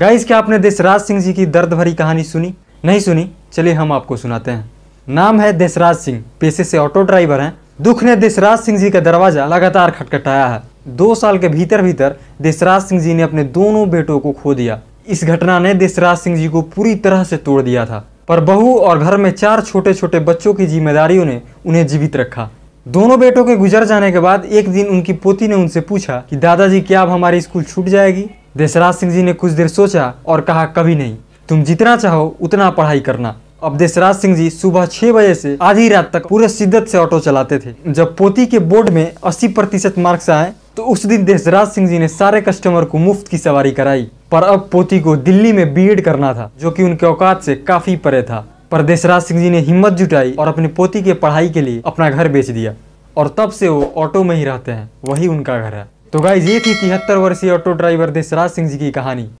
guys क्या आपने देशराज सिंह जी की दर्द भरी कहानी सुनी नहीं सुनी चलिए हम आपको सुनाते हैं नाम है देशराज सिंह पेशे से ऑटो ड्राइवर हैं दुख ने देशराज सिंह जी का दरवाजा लगातार खटखटाया है दो साल के भीतर भीतर देशराज सिंह जी ने अपने दोनों बेटों को खो दिया इस घटना ने देशराज सिंह जी को पूरी तरह से तोड़ दिया था पर बहू और घर में चार छोटे छोटे बच्चों की जिम्मेदारियों ने उन्हें जीवित रखा दोनों बेटों के गुजर जाने के बाद एक दिन उनकी पोती ने उनसे पूछा कि दादाजी क्या अब हमारी स्कूल छूट जाएगी देशराज सिंह जी ने कुछ देर सोचा और कहा कभी नहीं तुम जितना चाहो उतना पढ़ाई करना अब देशराज सिंह जी सुबह छह बजे से आधी रात तक पूरे शिद्दत से ऑटो चलाते थे जब पोती के बोर्ड में 80 प्रतिशत मार्क्स आए तो उस दिन देशराज सिंह जी ने सारे कस्टमर को मुफ्त की सवारी कराई पर अब पोती को दिल्ली में बी करना था जो कि उनके औकात से काफी परे था पर देशराज सिंह जी ने हिम्मत जुटाई और अपने पोती के पढ़ाई के लिए अपना घर बेच दिया और तब से वो ऑटो में ही रहते हैं वही उनका घर है तो गाइज ये थी तिहत्तर वर्षीय ऑटो ड्राइवर देशराज सिंह जी की कहानी